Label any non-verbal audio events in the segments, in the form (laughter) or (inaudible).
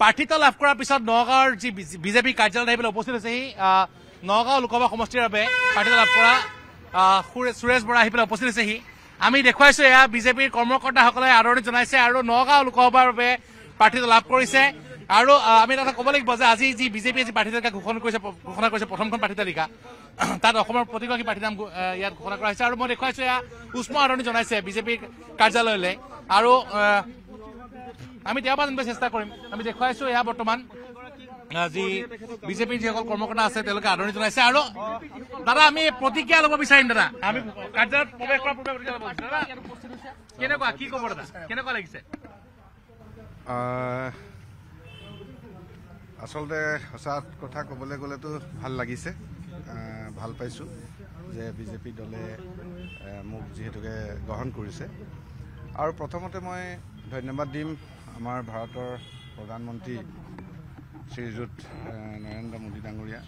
প্ৰাৰ্থিত্ব লাভ কৰাৰ পিছত নগাঁৱৰ যি বিজেপি কাৰ্যালয় পেলাই উপস্থিত হৈছেহি নগাঁও লোকসভা সমষ্টিৰ বাবে প্ৰাৰ্থিত্ব লাভ কৰা সুৰেশ বৰা আহি পেলাই উপস্থিত হৈছেহি আমি দেখুৱাইছোঁ এয়া বিজেপিৰ কৰ্মকৰ্তাসকলে আদৰণি জনাইছে আৰু নগাঁও লোকসভাৰ বাবে প্ৰাৰ্থিত্ব লাভ কৰিছে আৰু আমি এটা ক'ব লাগিব যে আজি যি বিজেপিয়ে যি প্ৰাৰ্থী তালিকা ঘোষণা কৰিছে ঘোষণা কৰিছে প্ৰথমখন প্ৰাৰ্থী তালিকা (clears throat) তাত অসমৰ প্ৰতিগৰাকী প্ৰাৰ্থী নাম ইয়াত ঘোষণা কৰা হৈছে আৰু মই দেখুৱাইছোঁ এয়া উষ্ম আদৰণি জনাইছে বিজেপিৰ কাৰ্যালয়লৈ আৰু আমি দেওবাৰ দিনবাৰ চেষ্টা কৰিম আমি দেখুৱাইছো এয়া বৰ্তমান যি বিজেপিৰ যিসকল কৰ্মকৰ্তা আছে তেওঁলোকে আদৰণি জনাইছে আৰু দাদা আমি প্ৰতিক্ৰিয়া ল'ব বিচাৰিম দাদা আমি কাৰ্যালয়ত প্ৰৱেশ কৰাৰ পূৰ্বে কেনেকুৱা কি ক'ব দাদা কেনেকুৱা লাগিছে আচলতে সঁচা কথা ক'বলৈ গ'লেতো ভাল লাগিছে ভাল পাইছোঁ যে বিজেপি দলে মোক যিহেতুকে গ্ৰহণ কৰিছে আৰু প্ৰথমতে মই ধন্যবাদ দিম আমাৰ ভাৰতৰ প্ৰধানমন্ত্ৰী শ্ৰীযুত নৰেন্দ্ৰ মোদী ডাঙৰীয়া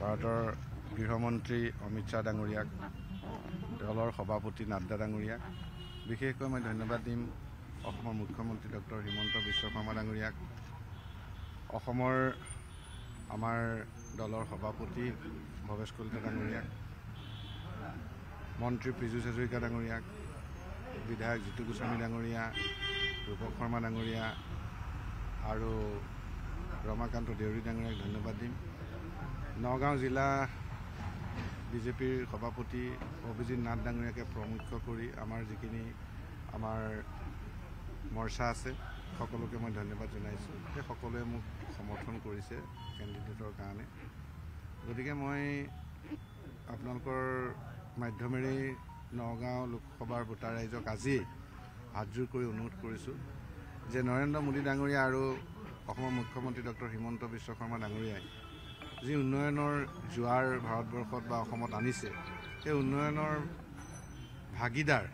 ভাৰতৰ গৃহমন্ত্ৰী অমিত শ্বাহ ডাঙৰীয়াক দলৰ সভাপতি নাড্ডা ডাঙৰীয়াক বিশেষকৈ মই ধন্যবাদ দিম অসমৰ মুখ্যমন্ত্ৰী ডক্টৰ হিমন্ত বিশ্ব শৰ্মা ডাঙৰীয়াক অসমৰ আমাৰ দলৰ সভাপতি ভৱেশ কলিতা ডাঙৰীয়াক মন্ত্ৰী পীযুষ হাজৰিকা ডাঙৰীয়াক বিধায়ক জিতু গোস্বামী ডাঙৰীয়া ৰূপক শৰ্মা ডাঙৰীয়া আৰু ৰমাকান্ত দেউৰী ডাঙৰীয়াক ধন্যবাদ দিম নগাঁও জেলা বিজেপিৰ সভাপতি অভিজিৎ নাথ ডাঙৰীয়াকে প্ৰমুখ্য কৰি আমাৰ যিখিনি আমাৰ মৰ্চা আছে সকলোকে মই ধন্যবাদ জনাইছোঁ যে সকলোৱে মোক সমৰ্থন কৰিছে কেণ্ডিডেটৰ কাৰণে গতিকে মই আপোনালোকৰ মাধ্যমেৰেই নগাঁও লোকসভাৰ ভোটাৰ ৰাইজক আজি হাতযোৰ কৰি অনুৰোধ কৰিছোঁ যে নৰেন্দ্ৰ মোদী ডাঙৰীয়া আৰু অসমৰ মুখ্যমন্ত্ৰী ডক্টৰ হিমন্ত বিশ্ব শৰ্মা ডাঙৰীয়াই যি উন্নয়নৰ জোৱাৰ ভাৰতবৰ্ষত বা অসমত আনিছে সেই উন্নয়নৰ ভাগিদাৰ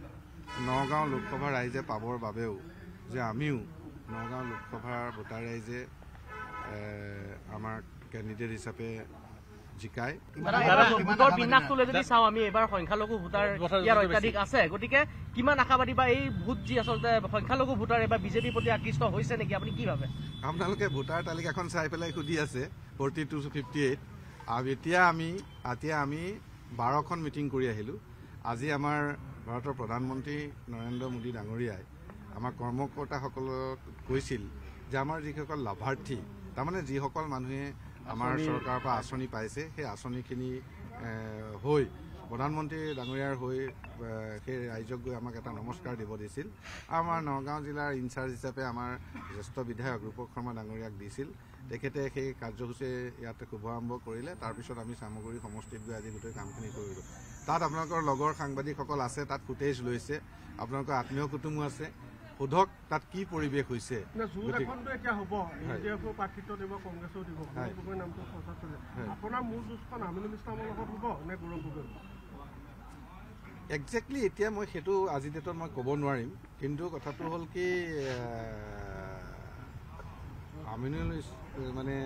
নগাঁও লোকসভাৰ ৰাইজে পাবৰ বাবেও যে আমিও নগাঁও লোকসভাৰ ভোটাৰ ৰাইজে আমাৰ কেণ্ডিডেট হিচাপে আপোনালোকে ভোটাৰ তালিকাখন চাই পেলাই সুধি আছে ফৰ্টি টু ফিফটি এইট আৰু এতিয়া আমি এতিয়া আমি বাৰখন মিটিং কৰি আহিলো আজি আমাৰ ভাৰতৰ প্ৰধানমন্ত্ৰী নৰেন্দ্ৰ মোদী ডাঙৰীয়াই আমাৰ কৰ্মকৰ্তাসকলক কৈছিল যে আমাৰ যিসকল লাভাৰ্থী তাৰমানে যিসকল মানুহে আমাৰ চৰকাৰৰ পৰা আঁচনি পাইছে সেই আঁচনিখিনি হৈ প্ৰধানমন্ত্ৰী ডাঙৰীয়াৰ হৈ সেই ৰাইজক গৈ আমাক এটা নমস্কাৰ দিব দিছিল আমাৰ নগাঁও জিলাৰ ইনচাৰ্জ হিচাপে আমাৰ জ্যেষ্ঠ বিধায়ক ৰূপক শৰ্মা ডাঙৰীয়াক দিছিল তেখেতে সেই কাৰ্যসূচী ইয়াত শুভাৰম্ভ কৰিলে তাৰপিছত আমি চামগুৰি সমষ্টিত গৈ আজি গোটেই কামখিনি কৰিলোঁ তাত আপোনালোকৰ লগৰ সাংবাদিকসকল আছে তাত ফুটেজ লৈছে আপোনালোকৰ আত্মীয় কুটুমো আছে সোধক তাত কি পরিবেশ হৈছে একজেক্টলি এতিয়া মই সেইটো আজি ডেটত মই ক'ব নোৱাৰিম কিন্তু কথাটো হ'ল কি আমিনুল মানে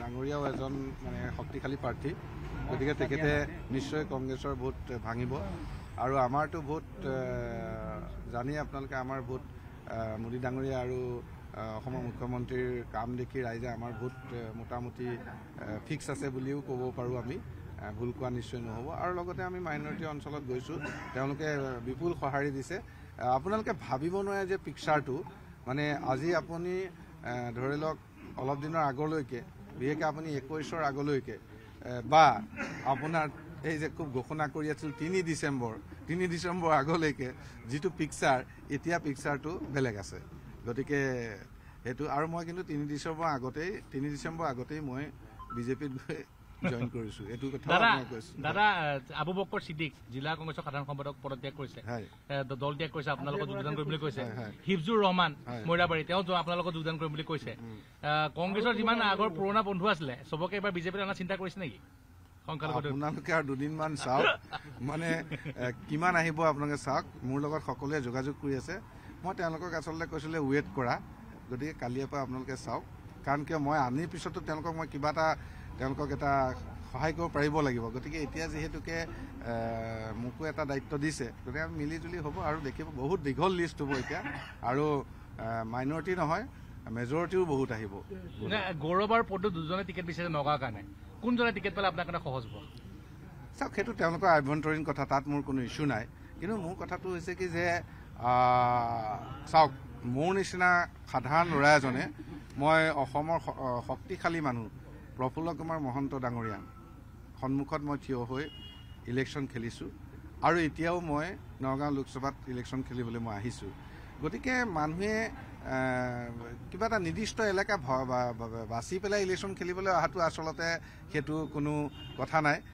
ডাঙৰীয়াও এজন মানে শক্তিশালী প্ৰাৰ্থী গতিকে তেখেতে নিশ্চয় কংগ্ৰেছৰ ভোট ভাঙিব আৰু আমাৰতো ভোট জানেই আপোনালোকে আমাৰ ভোট মোদী ডাঙৰীয়া আৰু অসমৰ মুখ্যমন্ত্ৰীৰ কাম দেখি ৰাইজে আমাৰ ভোট মোটামুটি ফিক্স আছে বুলিও ক'ব পাৰোঁ আমি ভুল কোৱা নিশ্চয় নহ'ব আৰু লগতে আমি মাইনৰিটি অঞ্চলত গৈছোঁ তেওঁলোকে বিপুল সঁহাৰি দিছে আপোনালোকে ভাবিব নোৱাৰে যে পিকচাৰটো মানে আজি আপুনি ধৰি লওক অলপ দিনৰ আগলৈকে বিশেষকৈ আপুনি একৈছৰ আগলৈকে বা আপোনাৰ এই যে খুব ঘোষণা কৰি আছিল তিনি ডিচেম্বৰ তিনি ডিচেম্বৰ আগলৈকে যিটো পিকচাৰ এতিয়া পিকচাৰটো বেলেগ আছে গতিকে সেইটো আৰু মই কিন্তু তিনি ডিচেম্বৰ আগতেই তিনি ডিচেম্বৰ আগতেই মই বিজেপিত গৈ জইন কৰিছো এইটো দাদা আবু বক্কৰ ছিদ্দিক জিলা কংগ্ৰেছৰ সাধাৰণ সম্পাদক পদত্যাগ কৰিছে দল ত্যাগ কৰিছে আপোনালোকক যোগদান কৰিবলৈ কৈছে হিফজুৰ ৰহমান মৈৰাবাৰী তেওঁ আপোনালোকক যোগদান কৰিম বুলি কৈছে কংগ্ৰেছৰ যিমান আগৰ পুৰণা বন্ধু আছিলে চবকে এবাৰ বিজেপিত অনা চিন্তা কৰিছে নেকি আপোনালোকে আৰু দুদিনমান চাওক মানে কিমান আহিব আপোনালোকে চাওক মোৰ লগত সকলোৱে যোগাযোগ কৰি আছে মই তেওঁলোকক আচলতে কৈছিলে ৱেইট কৰা গতিকে কালিয়ে পৰা আপোনালোকে চাওক কাৰণ কিয় মই আনিৰ পিছতো তেওঁলোকক মই কিবা এটা তেওঁলোকক এটা সহায় কৰিব পাৰিব লাগিব গতিকে এতিয়া যিহেতুকে মোকো এটা দায়িত্ব দিছে গতিকে মিলিজুলি হ'ব আৰু দেখিব বহুত দীঘল লিষ্ট হ'ব এতিয়া আৰু মাইনৰিটি নহয় মেজৰিটিও বহুত আহিব গৌৰৱ আৰু দুজনে টিকেট বিচাৰিছে নগাঁৱৰ কাৰণে কোনজনে টিকেট পালে আপোনাৰ কাৰণে সহজ হ'ব চাওক সেইটো তেওঁলোকৰ আভ্যন্তৰীণ কথা তাত মোৰ কোনো ইছ্যু নাই কিন্তু মোৰ কথাটো হৈছে কি যে চাওক মোৰ নিচিনা সাধাৰণ ল'ৰা এজনে মই অসমৰ শক্তিশালী মানুহ প্ৰফুল্ল কুমাৰ মহন্ত ডাঙৰীয়া সন্মুখত মই থিয় হৈ ইলেকশ্যন খেলিছোঁ আৰু এতিয়াও মই নগাঁও লোকসভাত ইলেকশ্যন খেলিবলৈ মই আহিছোঁ গতিকে মানুহে কিবা এটা নিৰ্দিষ্ট এলেকা বাচি পেলাই ইলেকশ্যন খেলিবলৈ অহাটো আচলতে সেইটো কোনো কথা নাই